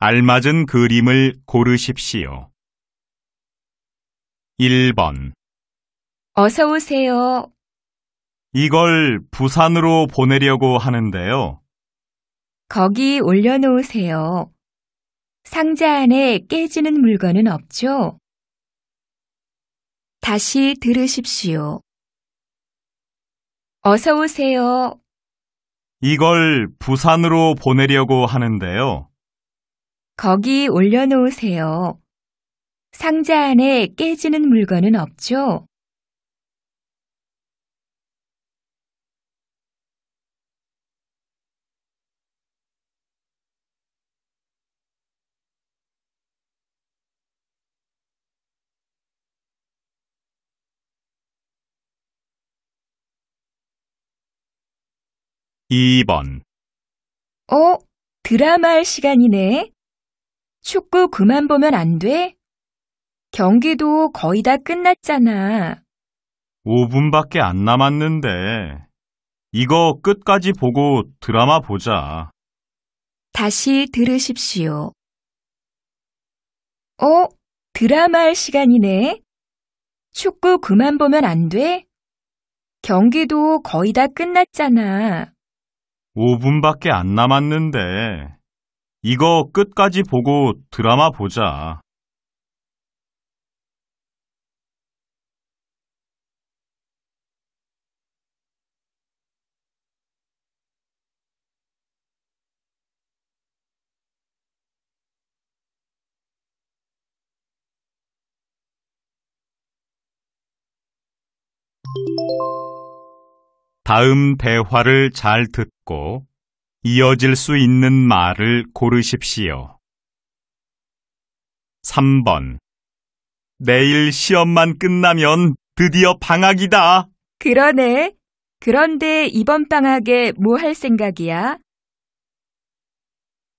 알맞은 그림을 고르십시오. 1번 어서 오세요. 이걸 부산으로 보내려고 하는데요. 거기 올려놓으세요. 상자 안에 깨지는 물건은 없죠? 다시 들으십시오. 어서 오세요. 이걸 부산으로 보내려고 하는데요. 거기 올려놓으세요. 상자 안에 깨지는 물건은 없죠? (2번) 어? 드라마 할 시간이네. 축구 그만 보면 안 돼? 경기도 거의 다 끝났잖아. 5분밖에 안 남았는데. 이거 끝까지 보고 드라마 보자. 다시 들으십시오. 어? 드라마 할 시간이네. 축구 그만 보면 안 돼? 경기도 거의 다 끝났잖아. 5분밖에 안 남았는데. 이거 끝까지 보고 드라마 보자. 다음 대화를 잘 듣고 이어질 수 있는 말을 고르십시오. 3번. 내일 시험만 끝나면 드디어 방학이다. 그러네. 그런데 이번 방학에 뭐 할 생각이야?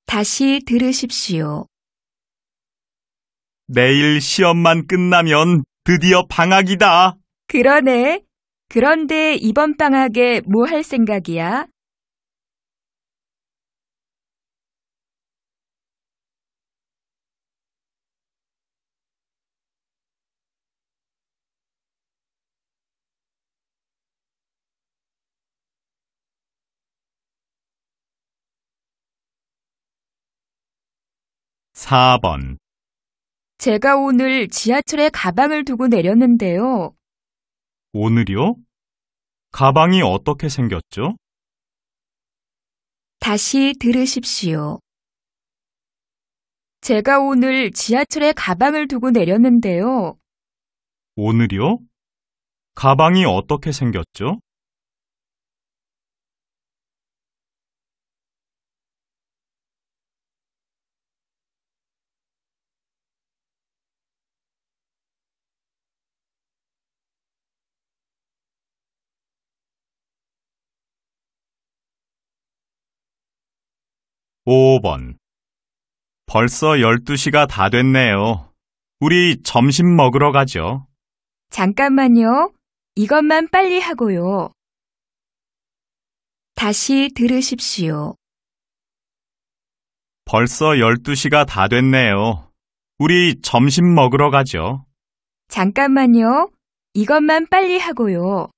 다시 들으십시오. 내일 시험만 끝나면 드디어 방학이다. 그러네. 그런데 이번 방학에 뭐 할 생각이야? 4번 제가 오늘 지하철에 가방을 두고 내렸는데요. 오늘이요? 가방이 어떻게 생겼죠? 다시 들으십시오. 제가 오늘 지하철에 가방을 두고 내렸는데요. 오늘이요? 가방이 어떻게 생겼죠? 5번. 벌써 12시가 다 됐네요. 우리 점심 먹으러 가죠. 잠깐만요. 이것만 빨리 하고요. 다시 들으십시오. 벌써 12시가 다 됐네요. 우리 점심 먹으러 가죠. 잠깐만요. 이것만 빨리 하고요.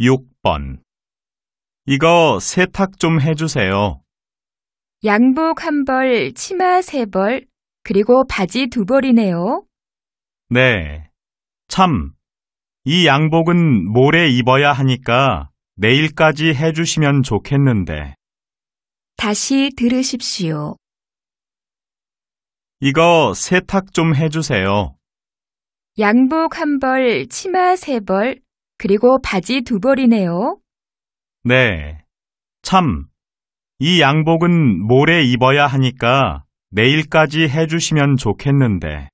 6번 이거 세탁 좀 해주세요. 양복 한 벌, 치마 세 벌, 그리고 바지 두 벌이네요. 네. 참, 이 양복은 모레 입어야 하니까 내일까지 해주시면 좋겠는데. 다시 들으십시오. 이거 세탁 좀 해주세요. 양복 한 벌, 치마 세 벌, 그리고 바지 두 벌이네요. 네. 참, 이 양복은 모레 입어야 하니까 내일까지 해주시면 좋겠는데.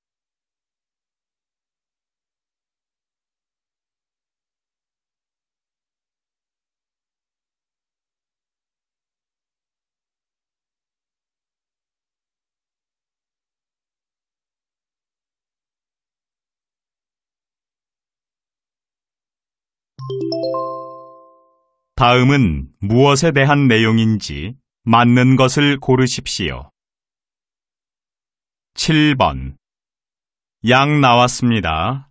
다음은 무엇에 대한 내용인지 맞는 것을 고르십시오. 7번. 양 나왔습니다.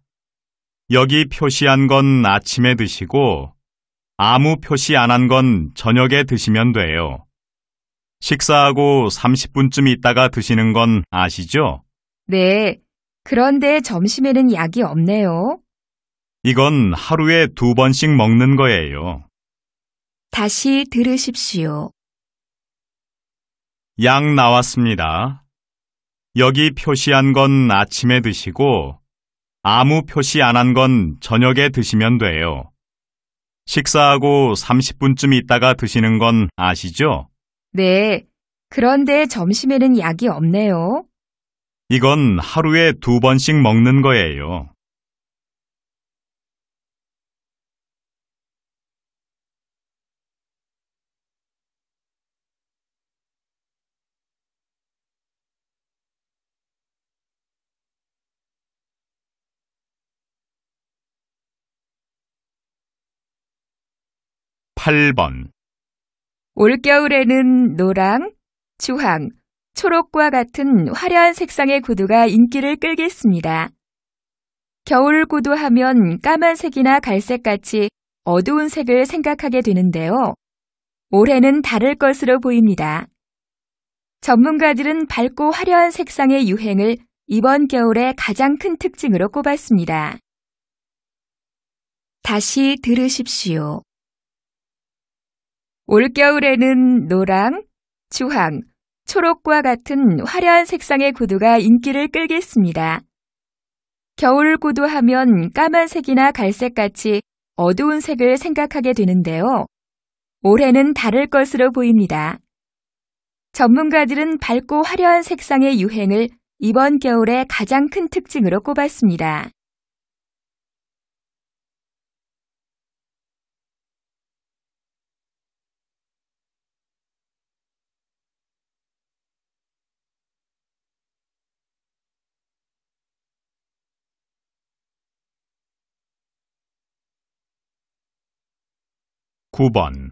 여기 표시한 건 아침에 드시고 아무 표시 안 한 건 저녁에 드시면 돼요. 식사하고 30분쯤 있다가 드시는 건 아시죠? 네. 그런데 점심에는 약이 없네요. 이건 하루에 두 번씩 먹는 거예요. 다시 들으십시오. 양 나왔습니다. 여기 표시한 건 아침에 드시고 아무 표시 안 한 건 저녁에 드시면 돼요. 식사하고 30분쯤 있다가 드시는 건 아시죠? 네. 그런데 점심에는 약이 없네요. 이건 하루에 두 번씩 먹는 거예요. 8번 올겨울에는 노랑, 주황, 초록과 같은 화려한 색상의 구두가 인기를 끌겠습니다. 겨울 구두 하면 까만색이나 갈색같이 어두운 색을 생각하게 되는데요. 올해는 다를 것으로 보입니다. 전문가들은 밝고 화려한 색상의 유행을 이번 겨울의 가장 큰 특징으로 꼽았습니다. 다시 들으십시오. 올겨울에는 노랑, 주황, 초록과 같은 화려한 색상의 구두가 인기를 끌겠습니다. 겨울 구두하면 까만색이나 갈색같이 어두운 색을 생각하게 되는데요. 올해는 다를 것으로 보입니다. 전문가들은 밝고 화려한 색상의 유행을 이번 겨울의 가장 큰 특징으로 꼽았습니다. 9번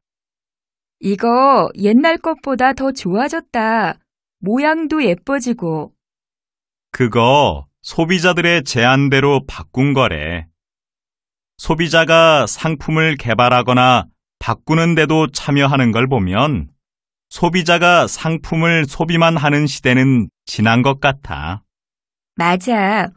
이거 옛날 것보다 더 좋아졌다. 모양도 예뻐지고. 그거 소비자들의 제안대로 바꾼 거래. 소비자가 상품을 개발하거나 바꾸는데도 참여하는 걸 보면 소비자가 상품을 소비만 하는 시대는 지난 것 같아. 맞아.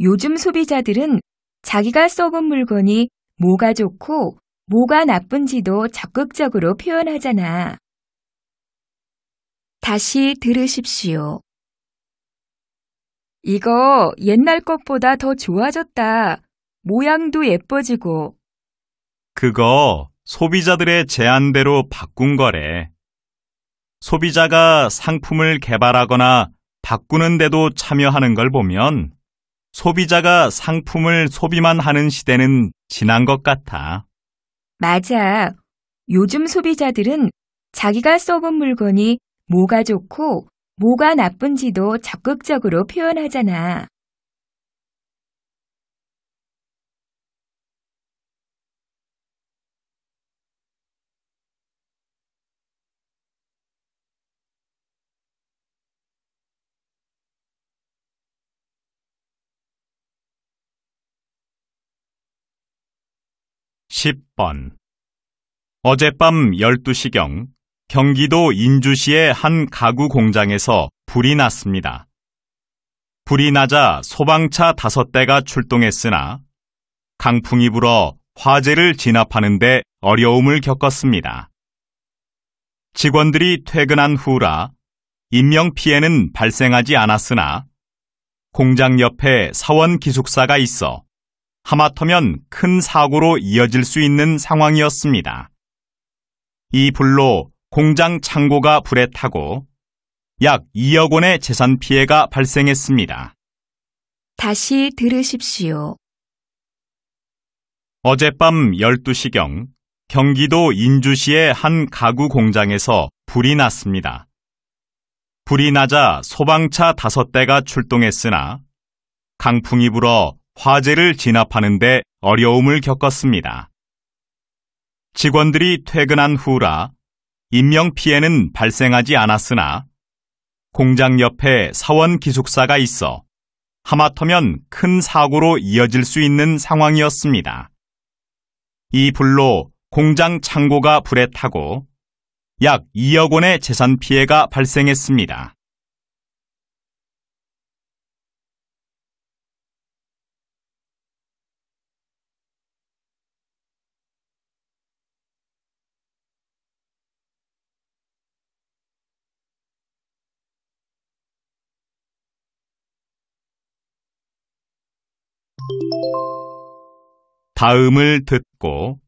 요즘 소비자들은 자기가 썩은 물건이 뭐가 좋고 뭐가 나쁜지도 적극적으로 표현하잖아. 다시 들으십시오. 이거 옛날 것보다 더 좋아졌다. 모양도 예뻐지고. 그거 소비자들의 제안대로 바꾼 거래. 소비자가 상품을 개발하거나 바꾸는데도 참여하는 걸 보면 소비자가 상품을 소비만 하는 시대는 지난 것 같아. 맞아. 요즘 소비자들은 자기가 써본 물건이 뭐가 좋고 뭐가 나쁜지도 적극적으로 표현하잖아. 10번 어젯밤 12시경 경기도 인주시의 한 가구 공장에서 불이 났습니다. 불이 나자 소방차 5대가 출동했으나 강풍이 불어 화재를 진압하는데 어려움을 겪었습니다. 직원들이 퇴근한 후라 인명피해는 발생하지 않았으나 공장 옆에 사원 기숙사가 있어 하마터면 큰 사고로 이어질 수 있는 상황이었습니다. 이 불로 공장 창고가 불에 타고 약 2억 원의 재산 피해가 발생했습니다. 다시 들으십시오. 어젯밤 12시경 경기도 인주시의 한 가구 공장에서 불이 났습니다. 불이 나자 소방차 5대가 출동했으나 강풍이 불어 화재를 진압하는데 어려움을 겪었습니다. 직원들이 퇴근한 후라 인명 피해는 발생하지 않았으나 공장 옆에 사원 기숙사가 있어 하마터면 큰 사고로 이어질 수 있는 상황이었습니다. 이 불로 공장 창고가 불에 타고 약 2억 원의 재산 피해가 발생했습니다. 다음을 듣고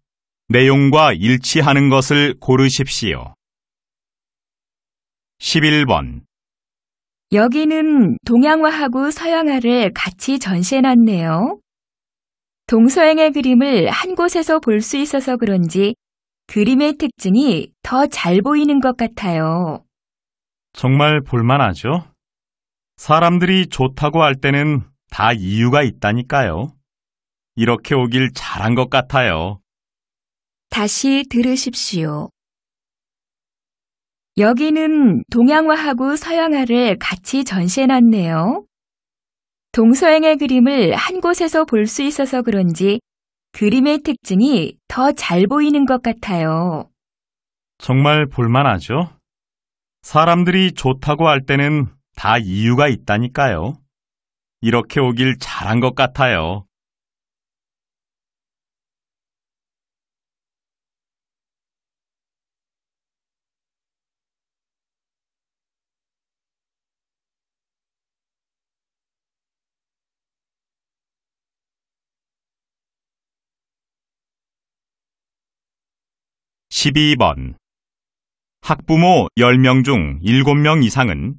내용과 일치하는 것을 고르십시오. 11번 여기는 동양화하고 서양화를 같이 전시해놨네요. 동서양의 그림을 한 곳에서 볼 수 있어서 그런지 그림의 특징이 더 잘 보이는 것 같아요. 정말 볼만하죠? 사람들이 좋다고 할 때는 다 이유가 있다니까요. 이렇게 오길 잘한 것 같아요. 다시 들으십시오. 여기는 동양화하고 서양화를 같이 전시해놨네요. 동서양의 그림을 한 곳에서 볼 수 있어서 그런지 그림의 특징이 더 잘 보이는 것 같아요. 정말 볼만하죠? 사람들이 좋다고 할 때는 다 이유가 있다니까요. 이렇게 오길 잘한 것 같아요. 12번 학부모 10명 중 7명 이상은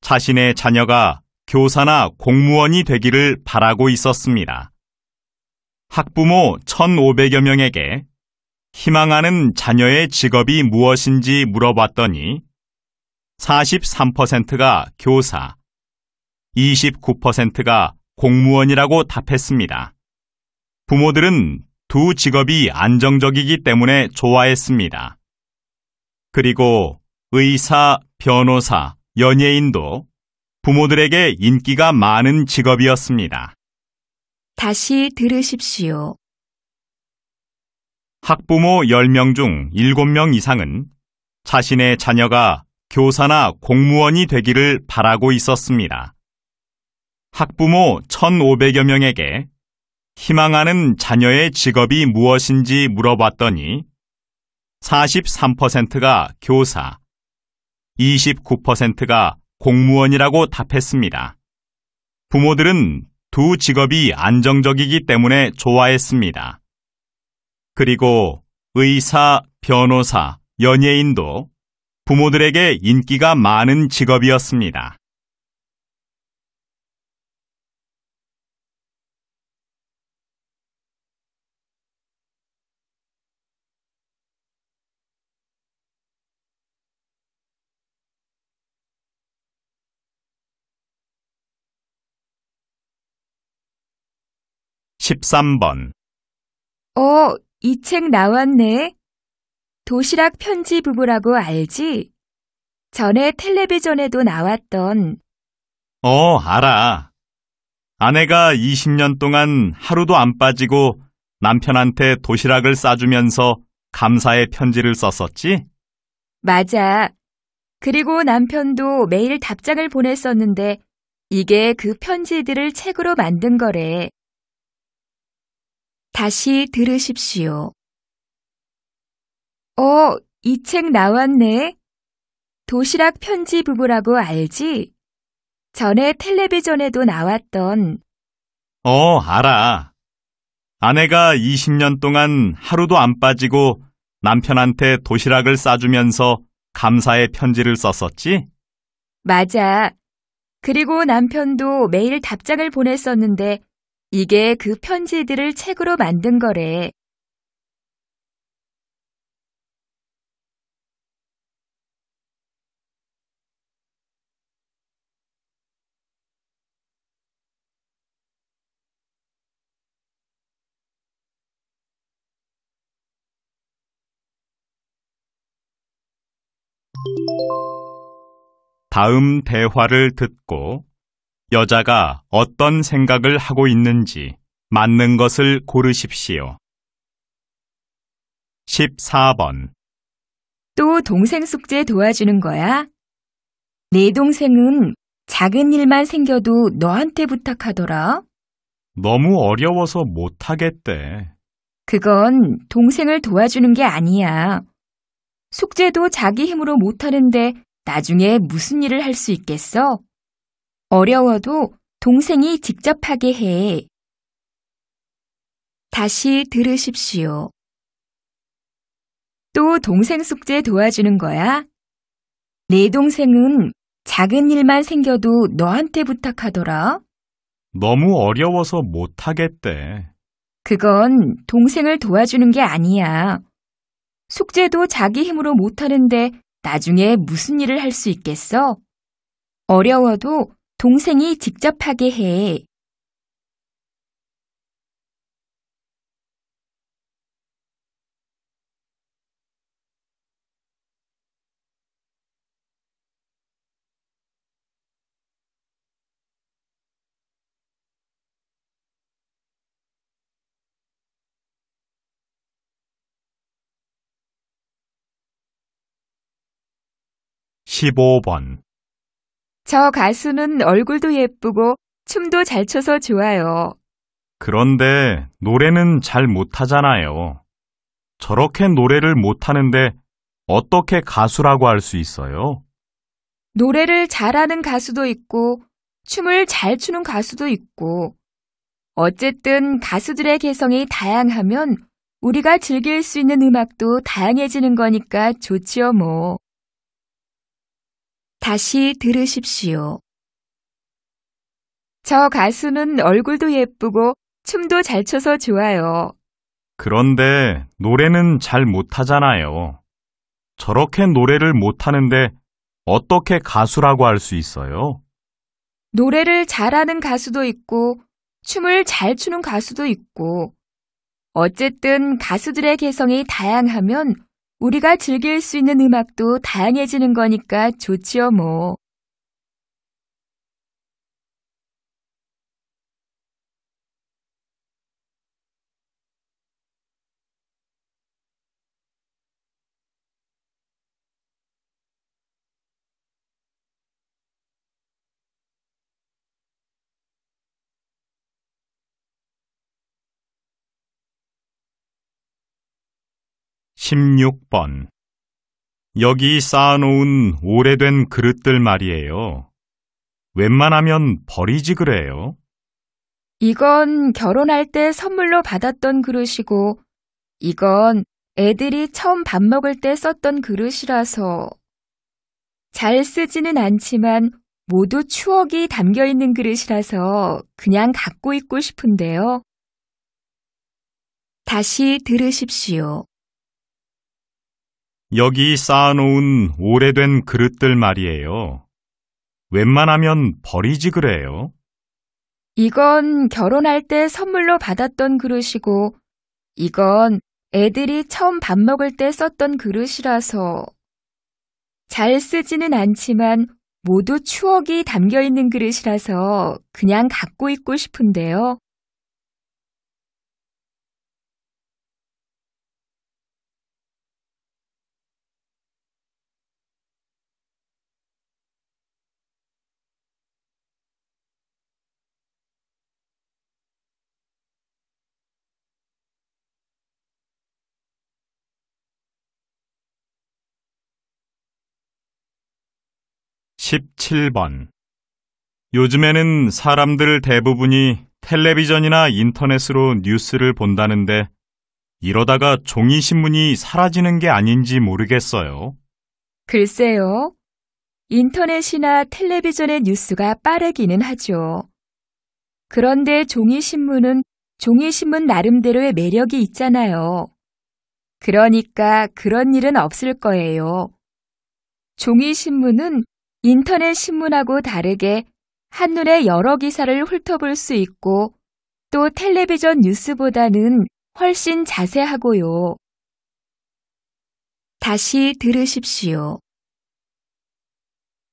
자신의 자녀가 교사나 공무원이 되기를 바라고 있었습니다. 학부모 1,500여 명에게 희망하는 자녀의 직업이 무엇인지 물어봤더니 43%가 교사, 29%가 공무원이라고 답했습니다. 부모들은 두 직업이 안정적이기 때문에 좋아했습니다. 그리고 의사, 변호사, 연예인도 부모들에게 인기가 많은 직업이었습니다. 다시 들으십시오. 학부모 10명 중 7명 이상은 자신의 자녀가 교사나 공무원이 되기를 바라고 있었습니다. 학부모 1,500여 명에게 희망하는 자녀의 직업이 무엇인지 물어봤더니 43%가 교사, 29%가 공무원이라고 답했습니다. 부모들은 두 직업이 안정적이기 때문에 좋아했습니다. 그리고 의사, 변호사, 연예인도 부모들에게 인기가 많은 직업이었습니다. 13번 어, 이 책 나왔네. 도시락 편지 부부라고 알지? 전에 텔레비전에도 나왔던. 어, 알아. 아내가 20년 동안 하루도 안 빠지고 남편한테 도시락을 싸주면서 감사의 편지를 썼었지? 맞아. 그리고 남편도 매일 답장을 보냈었는데 이게 그 편지들을 책으로 만든 거래. 다시 들으십시오. 어, 이 책 나왔네. 도시락 편지 부부라고 알지? 전에 텔레비전에도 나왔던. 어, 알아. 아내가 20년 동안 하루도 안 빠지고 남편한테 도시락을 싸주면서 감사의 편지를 썼었지? 맞아. 그리고 남편도 매일 답장을 보냈었는데 이게 그 편지들을 책으로 만든 거래. 다음 대화를 듣고 여자가 어떤 생각을 하고 있는지 맞는 것을 고르십시오. 14번. 또 동생 숙제 도와주는 거야? 내 동생은 작은 일만 생겨도 너한테 부탁하더라. 너무 어려워서 못하겠대. 그건 동생을 도와주는 게 아니야. 숙제도 자기 힘으로 못하는데 나중에 무슨 일을 할 수 있겠어? 어려워도 동생이 직접 하게 해. 다시 들으십시오. 또 동생 숙제 도와주는 거야? 내 동생은 작은 일만 생겨도 너한테 부탁하더라. 너무 어려워서 못하겠대. 그건 동생을 도와주는 게 아니야. 숙제도 자기 힘으로 못하는데 나중에 무슨 일을 할 수 있겠어? 어려워도 동생이 직접 하게 해. (15번) 저 가수는 얼굴도 예쁘고 춤도 잘 춰서 좋아요. 그런데 노래는 잘 못하잖아요. 저렇게 노래를 못하는데 어떻게 가수라고 할 수 있어요? 노래를 잘하는 가수도 있고 춤을 잘 추는 가수도 있고 어쨌든 가수들의 개성이 다양하면 우리가 즐길 수 있는 음악도 다양해지는 거니까 좋지요 뭐. 다시 들으십시오. 저 가수는 얼굴도 예쁘고 춤도 잘 춰서 좋아요. 그런데 노래는 잘 못하잖아요. 저렇게 노래를 못하는데 어떻게 가수라고 할 수 있어요? 노래를 잘하는 가수도 있고 춤을 잘 추는 가수도 있고 어쨌든 가수들의 개성이 다양하면 우리가 즐길 수 있는 음악도 다양해지는 거니까 좋지요, 뭐. 16번 여기 쌓아놓은 오래된 그릇들 말이에요. 웬만하면 버리지 그래요. 이건 결혼할 때 선물로 받았던 그릇이고, 이건 애들이 처음 밥 먹을 때 썼던 그릇이라서 잘 쓰지는 않지만 모두 추억이 담겨 있는 그릇이라서 그냥 갖고 있고 싶은데요. 다시 들으십시오. 여기 쌓아놓은 오래된 그릇들 말이에요. 웬만하면 버리지 그래요. 이건 결혼할 때 선물로 받았던 그릇이고, 이건 애들이 처음 밥 먹을 때 썼던 그릇이라서. 잘 쓰지는 않지만 모두 추억이 담겨 있는 그릇이라서 그냥 갖고 있고 싶은데요. 17번 요즘에는 사람들 대부분이 텔레비전이나 인터넷으로 뉴스를 본다는데 이러다가 종이신문이 사라지는 게 아닌지 모르겠어요. 글쎄요. 인터넷이나 텔레비전의 뉴스가 빠르기는 하죠. 그런데 종이신문은 종이신문 나름대로의 매력이 있잖아요. 그러니까 그런 일은 없을 거예요. 종이신문은 인터넷 신문하고 다르게 한눈에 여러 기사를 훑어볼 수 있고 또 텔레비전 뉴스보다는 훨씬 자세하고요. 다시 들으십시오.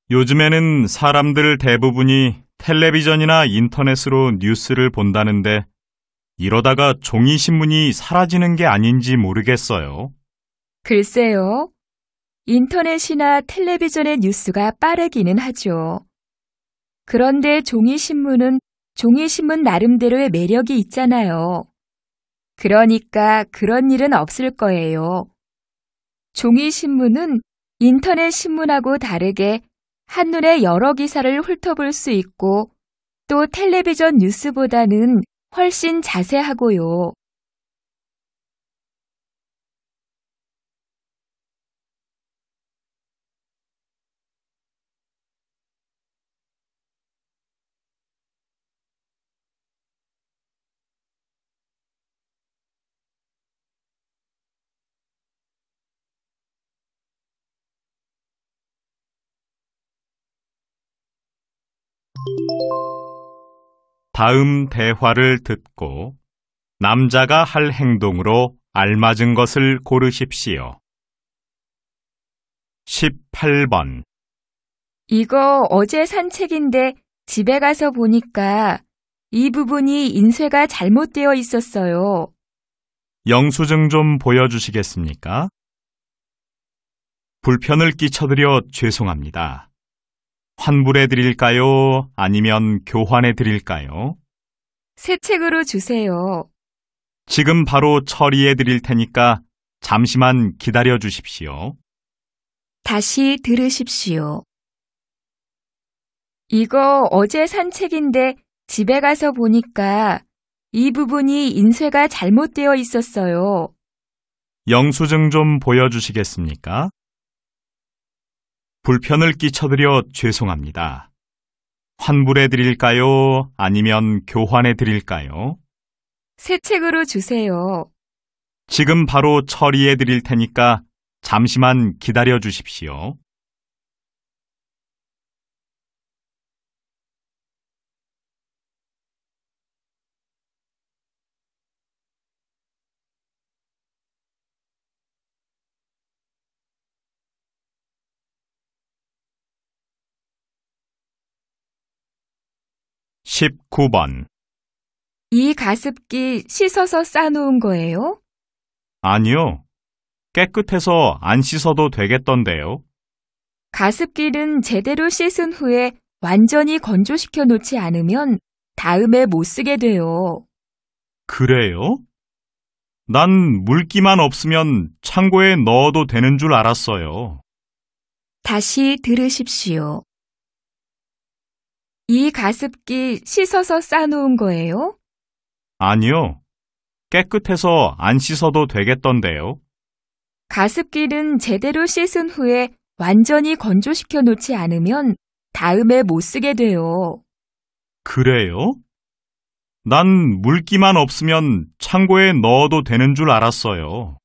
요즘에는 사람들 대부분이 텔레비전이나 인터넷으로 뉴스를 본다는데 이러다가 종이신문이 사라지는 게 아닌지 모르겠어요. 글쎄요. 인터넷이나 텔레비전의 뉴스가 빠르기는 하죠. 그런데 종이신문은 종이신문 나름대로의 매력이 있잖아요. 그러니까 그런 일은 없을 거예요. 종이신문은 인터넷 신문하고 다르게 한눈에 여러 기사를 훑어볼 수 있고 또 텔레비전 뉴스보다는 훨씬 자세하고요. 다음 대화를 듣고 남자가 할 행동으로 알맞은 것을 고르십시오. 18번 이거 어제 산 책인데 집에 가서 보니까 이 부분이 인쇄가 잘못되어 있었어요. 영수증 좀 보여주시겠습니까? 불편을 끼쳐드려 죄송합니다. 환불해 드릴까요? 아니면 교환해 드릴까요? 새 책으로 주세요. 지금 바로 처리해 드릴 테니까 잠시만 기다려 주십시오. 다시 들으십시오. 이거 어제 산 책인데 집에 가서 보니까 이 부분이 인쇄가 잘못되어 있었어요. 영수증 좀 보여주시겠습니까? 불편을 끼쳐드려 죄송합니다. 환불해 드릴까요? 아니면 교환해 드릴까요? 새 책으로 주세요. 지금 바로 처리해 드릴 테니까 잠시만 기다려 주십시오. 19번 이 가습기 씻어서 싸놓은 거예요? 아니요. 깨끗해서 안 씻어도 되겠던데요. 가습기는 제대로 씻은 후에 완전히 건조시켜 놓지 않으면 다음에 못 쓰게 돼요. 그래요? 난 물기만 없으면 창고에 넣어도 되는 줄 알았어요. 다시 들으십시오. 이 가습기 씻어서 싸놓은 거예요? 아니요. 깨끗해서 안 씻어도 되겠던데요. 가습기는 제대로 씻은 후에 완전히 건조시켜 놓지 않으면 다음에 못 쓰게 돼요. 그래요? 난 물기만 없으면 창고에 넣어도 되는 줄 알았어요.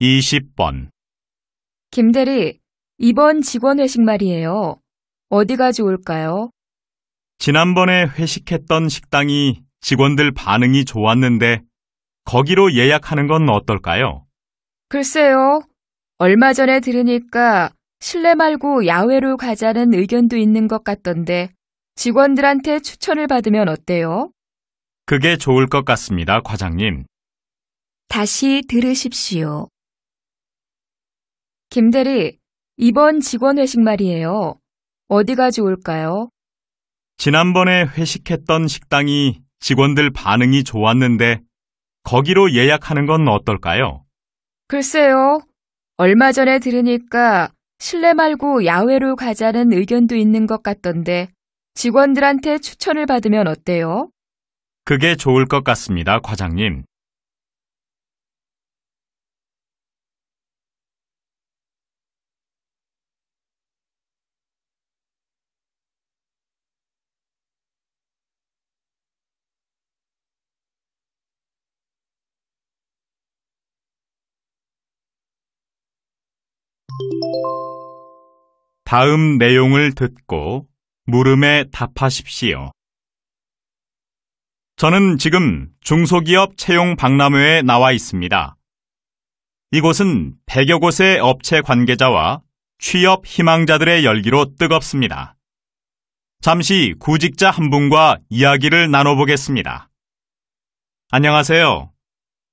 20번 김대리, 이번 직원 회식 말이에요. 어디가 좋을까요? 지난번에 회식했던 식당이 직원들 반응이 좋았는데 거기로 예약하는 건 어떨까요? 글쎄요. 얼마 전에 들으니까 실내 말고 야외로 가자는 의견도 있는 것 같던데 직원들한테 추천을 받으면 어때요? 그게 좋을 것 같습니다, 과장님. 다시 들으십시오. 김 대리, 이번 직원회식 말이에요. 어디가 좋을까요? 지난번에 회식했던 식당이 직원들 반응이 좋았는데 거기로 예약하는 건 어떨까요? 글쎄요. 얼마 전에 들으니까 실내 말고 야외로 가자는 의견도 있는 것 같던데 직원들한테 추천을 받으면 어때요? 그게 좋을 것 같습니다, 과장님. 다음 내용을 듣고 물음에 답하십시오. 저는 지금 중소기업 채용 박람회에 나와 있습니다. 이곳은 100여 곳의 업체 관계자와 취업 희망자들의 열기로 뜨겁습니다. 잠시 구직자 한 분과 이야기를 나눠보겠습니다. 안녕하세요.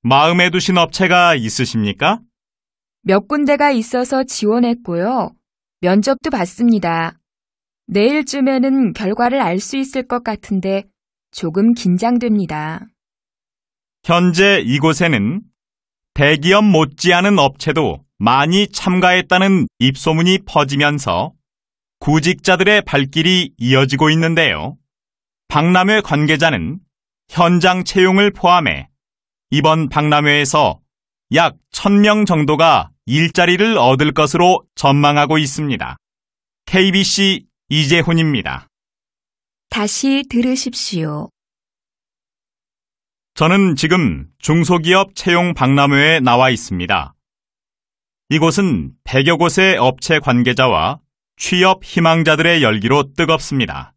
마음에 두신 업체가 있으십니까? 몇 군데가 있어서 지원했고요. 면접도 봤습니다. 내일쯤에는 결과를 알 수 있을 것 같은데 조금 긴장됩니다. 현재 이곳에는 대기업 못지않은 업체도 많이 참가했다는 입소문이 퍼지면서 구직자들의 발길이 이어지고 있는데요. 박람회 관계자는 현장 채용을 포함해 이번 박람회에서 약 1000명 정도가 일자리를 얻을 것으로 전망하고 있습니다. KBC 이재훈입니다. 다시 들으십시오. 저는 지금 중소기업 채용 박람회에 나와 있습니다. 이곳은 100여 곳의 업체 관계자와 취업 희망자들의 열기로 뜨겁습니다.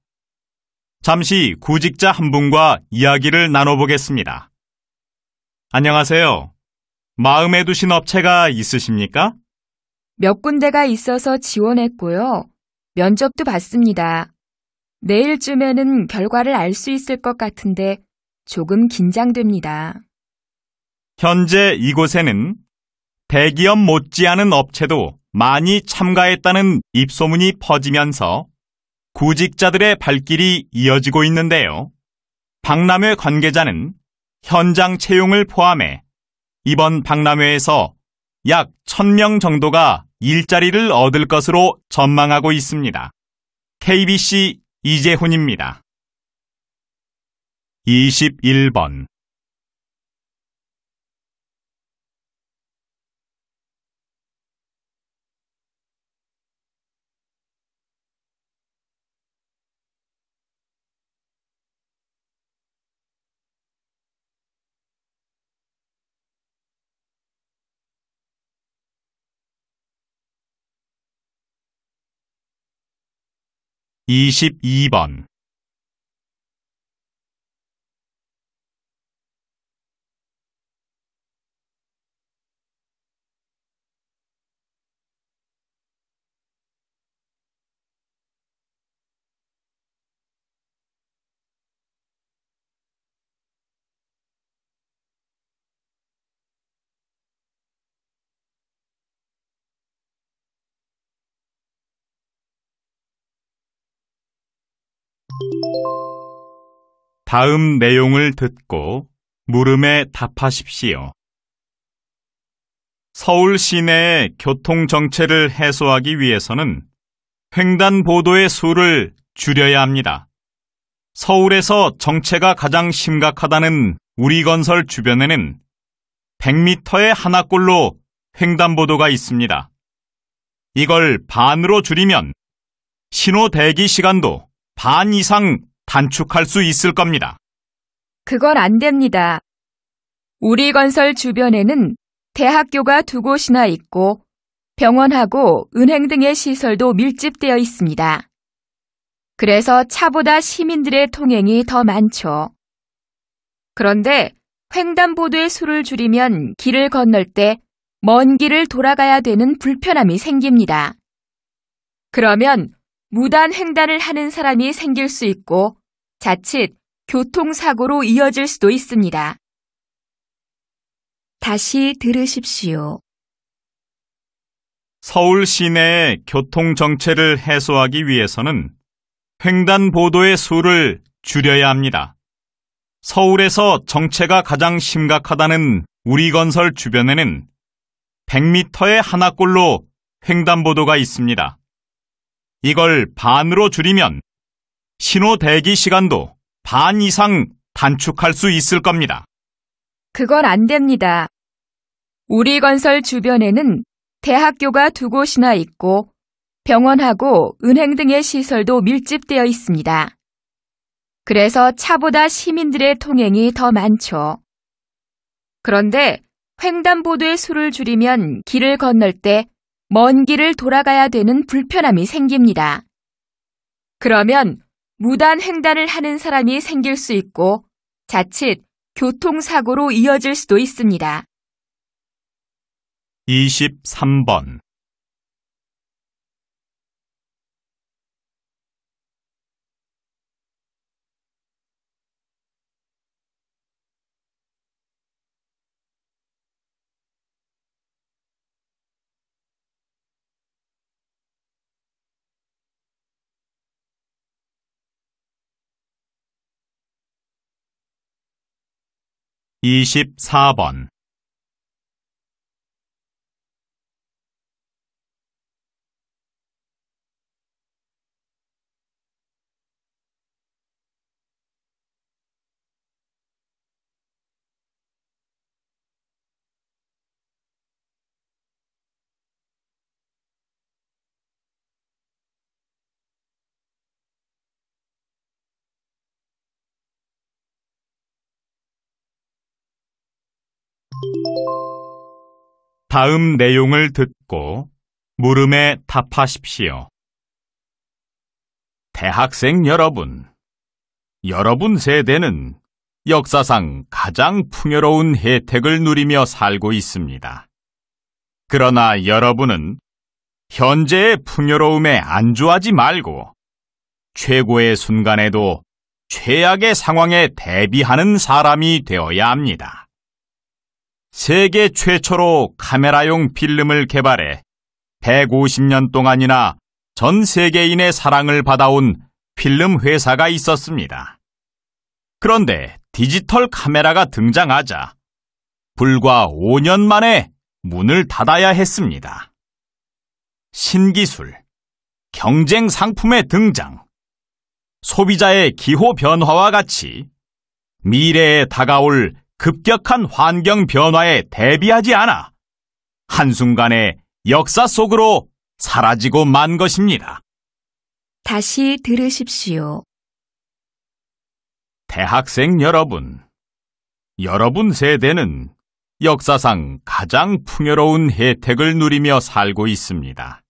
잠시 구직자 한 분과 이야기를 나눠보겠습니다. 안녕하세요. 마음에 두신 업체가 있으십니까? 몇 군데가 있어서 지원했고요. 면접도 봤습니다. 내일쯤에는 결과를 알 수 있을 것 같은데 조금 긴장됩니다. 현재 이곳에는 대기업 못지않은 업체도 많이 참가했다는 입소문이 퍼지면서 구직자들의 발길이 이어지고 있는데요. 박람회 관계자는 현장 채용을 포함해 이번 박람회에서 약 1000명 정도가 일자리를 얻을 것으로 전망하고 있습니다. KBC 이재훈입니다. 21번 22번 다음 내용을 듣고 물음에 답하십시오. 서울 시내의 교통 정체를 해소하기 위해서는 횡단보도의 수를 줄여야 합니다. 서울에서 정체가 가장 심각하다는 우리건설 주변에는 100m의 하나꼴로 횡단보도가 있습니다. 이걸 반으로 줄이면 신호 대기 시간도 반 이상 단축할 수 있을 겁니다. 그건 안 됩니다. 우리 건설 주변에는 대학교가 두 곳이나 있고 병원하고 은행 등의 시설도 밀집되어 있습니다. 그래서 차보다 시민들의 통행이 더 많죠. 그런데 횡단보도의 수를 줄이면 길을 건널 때 먼 길을 돌아가야 되는 불편함이 생깁니다. 그러면 무단 횡단을 하는 사람이 생길 수 있고 자칫 교통사고로 이어질 수도 있습니다. 다시 들으십시오. 서울 시내의 교통 정체를 해소하기 위해서는 횡단보도의 수를 줄여야 합니다. 서울에서 정체가 가장 심각하다는 우리건설 주변에는 100m의 하나꼴로 횡단보도가 있습니다. 이걸 반으로 줄이면 신호 대기 시간도 반 이상 단축할 수 있을 겁니다. 그건 안 됩니다. 우리 건설 주변에는 대학교가 두 곳이나 있고 병원하고 은행 등의 시설도 밀집되어 있습니다. 그래서 차보다 시민들의 통행이 더 많죠. 그런데 횡단보도의 수를 줄이면 길을 건널 때먼 길을 돌아가야 되는 불편함이 생깁니다. 그러면 무단 횡단을 하는 사람이 생길 수 있고 자칫 교통사고로 이어질 수도 있습니다. 23번 24번 다음 내용을 듣고 물음에 답하십시오. 대학생 여러분, 여러분 세대는 역사상 가장 풍요로운 혜택을 누리며 살고 있습니다. 그러나 여러분은 현재의 풍요로움에 안주하지 말고 최고의 순간에도 최악의 상황에 대비하는 사람이 되어야 합니다. 세계 최초로 카메라용 필름을 개발해 150년 동안이나 전 세계인의 사랑을 받아온 필름 회사가 있었습니다. 그런데 디지털 카메라가 등장하자 불과 5년 만에 문을 닫아야 했습니다. 신기술, 경쟁 상품의 등장, 소비자의 기호 변화와 같이 미래에 다가올 급격한 환경 변화에 대비하지 않아 한순간에 역사 속으로 사라지고 만 것입니다. 다시 들으십시오. 대학생 여러분, 여러분 세대는 역사상 가장 풍요로운 혜택을 누리며 살고 있습니다.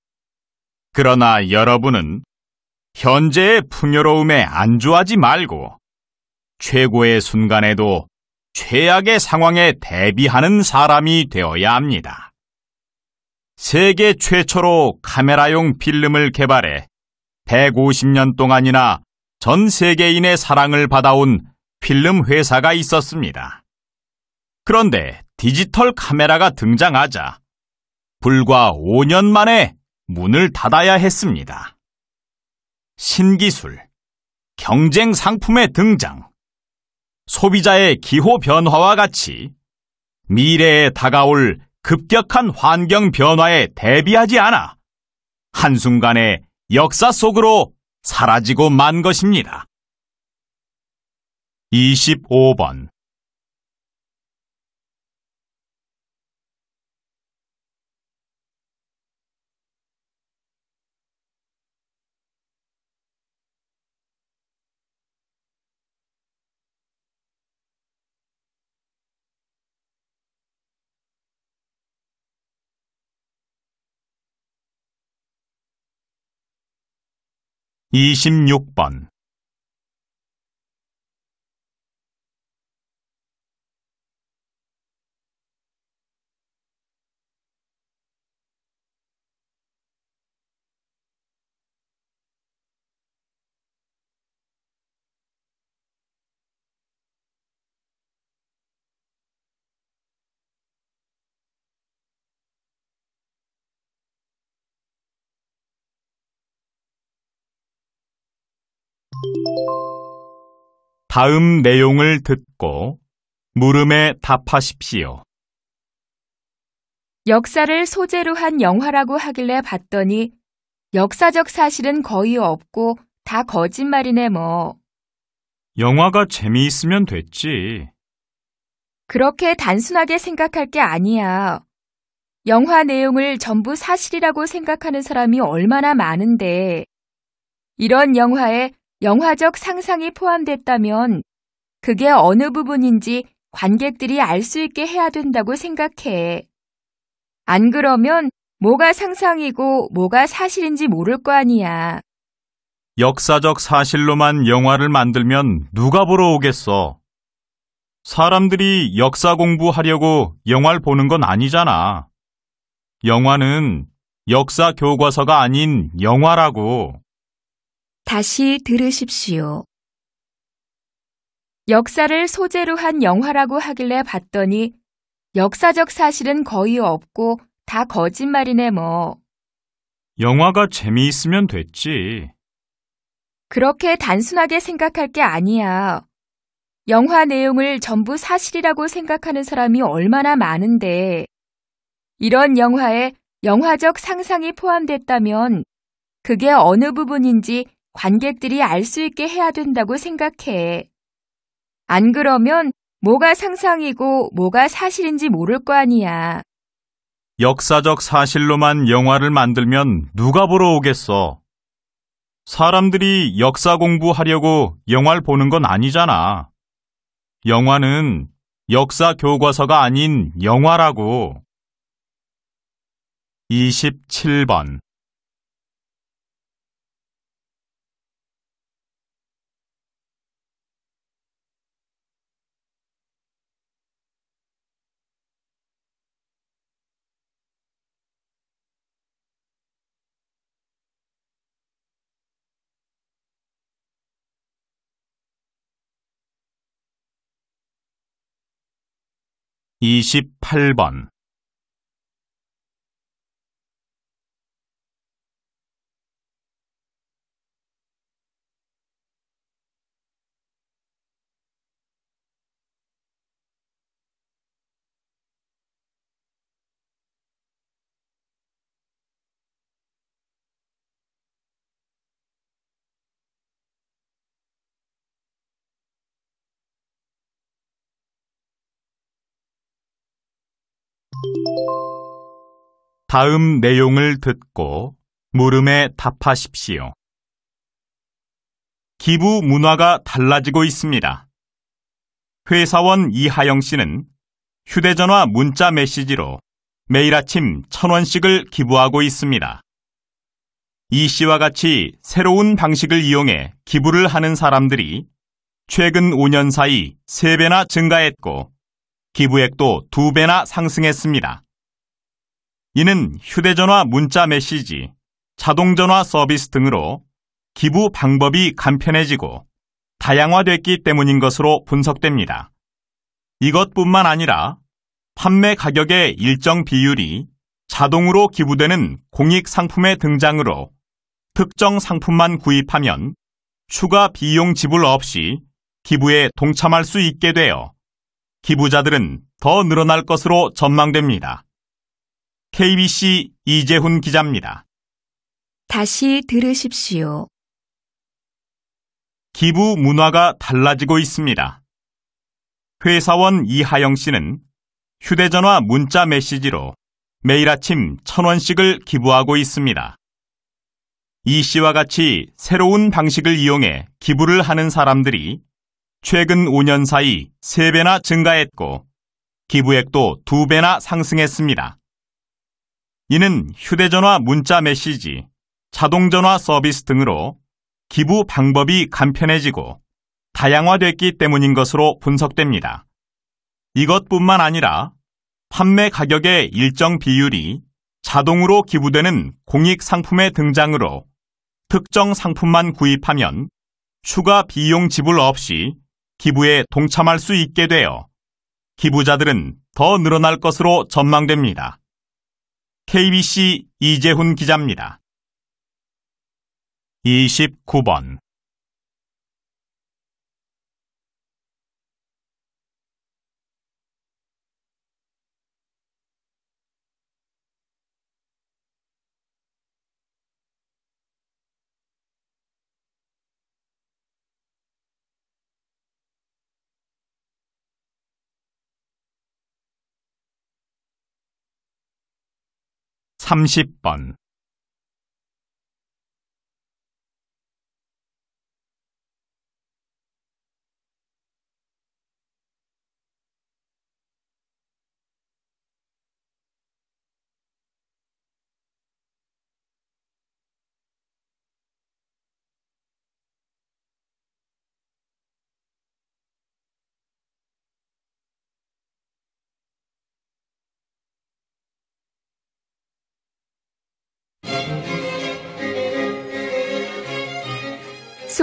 그러나 여러분은 현재의 풍요로움에 안주하지 말고 최고의 순간에도 최악의 상황에 대비하는 사람이 되어야 합니다. 세계 최초로 카메라용 필름을 개발해 150년 동안이나 전 세계인의 사랑을 받아온 필름 회사가 있었습니다. 그런데 디지털 카메라가 등장하자 불과 5년 만에 문을 닫아야 했습니다. 신기술, 경쟁 상품의 등장, 소비자의 기호 변화와 같이 미래에 다가올 급격한 환경 변화에 대비하지 않아 한순간에 역사 속으로 사라지고 만 것입니다. 25번 26번 다음 내용을 듣고 물음에 답하십시오. 역사를 소재로 한 영화라고 하길래 봤더니 역사적 사실은 거의 없고 다 거짓말이네 뭐. 영화가 재미있으면 됐지. 그렇게 단순하게 생각할 게 아니야. 영화 내용을 전부 사실이라고 생각하는 사람이 얼마나 많은데 이런 영화에 영화적 상상이 포함됐다면 그게 어느 부분인지 관객들이 알 수 있게 해야 된다고 생각해. 안 그러면 뭐가 상상이고 뭐가 사실인지 모를 거 아니야. 역사적 사실로만 영화를 만들면 누가 보러 오겠어? 사람들이 역사 공부하려고 영화를 보는 건 아니잖아. 영화는 역사 교과서가 아닌 영화라고. 다시 들으십시오. 역사를 소재로 한 영화라고 하길래 봤더니 역사적 사실은 거의 없고 다 거짓말이네 뭐. 영화가 재미있으면 됐지. 그렇게 단순하게 생각할 게 아니야. 영화 내용을 전부 사실이라고 생각하는 사람이 얼마나 많은데, 이런 영화에 영화적 상상이 포함됐다면 그게 어느 부분인지 관객들이 알 수 있게 해야 된다고 생각해. 안 그러면 뭐가 상상이고 뭐가 사실인지 모를 거 아니야. 역사적 사실로만 영화를 만들면 누가 보러 오겠어? 사람들이 역사 공부하려고 영화를 보는 건 아니잖아. 영화는 역사 교과서가 아닌 영화라고. 27번 28번 다음 내용을 듣고 물음에 답하십시오. 기부 문화가 달라지고 있습니다. 회사원 이하영 씨는 휴대전화 문자 메시지로 매일 아침 천원씩을 기부하고 있습니다. 이 씨와 같이 새로운 방식을 이용해 기부를 하는 사람들이 최근 5년 사이 3배나 증가했고 기부액도 2배나 상승했습니다. 이는 휴대전화 문자 메시지, 자동전화 서비스 등으로 기부 방법이 간편해지고 다양화됐기 때문인 것으로 분석됩니다. 이것뿐만 아니라 판매 가격의 일정 비율이 자동으로 기부되는 공익 상품의 등장으로 특정 상품만 구입하면 추가 비용 지불 없이 기부에 동참할 수 있게 되어 기부자들은 더 늘어날 것으로 전망됩니다. KBC 이재훈 기자입니다. 다시 들으십시오. 기부 문화가 달라지고 있습니다. 회사원 이하영 씨는 휴대전화 문자 메시지로 매일 아침 천원씩을 기부하고 있습니다. 이 씨와 같이 새로운 방식을 이용해 기부를 하는 사람들이 최근 5년 사이 3배나 증가했고 기부액도 2배나 상승했습니다. 이는 휴대전화 문자 메시지, 자동전화 서비스 등으로 기부 방법이 간편해지고 다양화됐기 때문인 것으로 분석됩니다. 이것뿐만 아니라 판매 가격의 일정 비율이 자동으로 기부되는 공익 상품의 등장으로 특정 상품만 구입하면 추가 비용 지불 없이 기부에 동참할 수 있게 되어 기부자들은 더 늘어날 것으로 전망됩니다. KBC 이재훈 기자입니다. 29번 30번